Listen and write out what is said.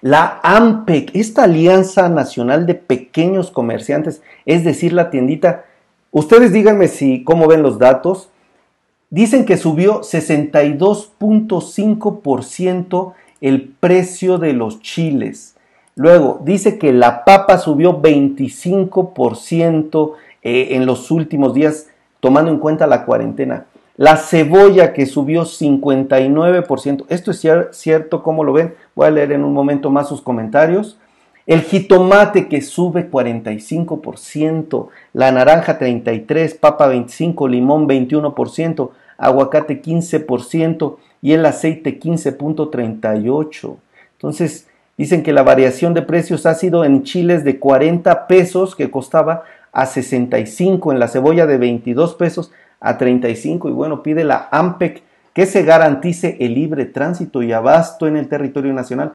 La AMPEC, esta Alianza Nacional de Pequeños Comerciantes, es decir, la tiendita. Ustedes díganme si cómo ven los datos. Dicen que subió 62.5% el precio de los chiles. Luego, dice que la papa subió 25% eh, en los últimos días, tomando en cuenta la cuarentena. La cebolla que subió 59%. Esto es cierto, ¿cómo lo ven? Voy a leer en un momento más sus comentarios. El jitomate que sube 45%, la naranja 33%, papa 25%, limón 21%, aguacate 15% y el aceite 15.38%. Entonces, dicen que la variación de precios ha sido en chiles de 40 pesos que costaba a 65, en la cebolla de 22 pesos a 35 y bueno, pide la AMPEC que se garantice el libre tránsito y abasto en el territorio nacional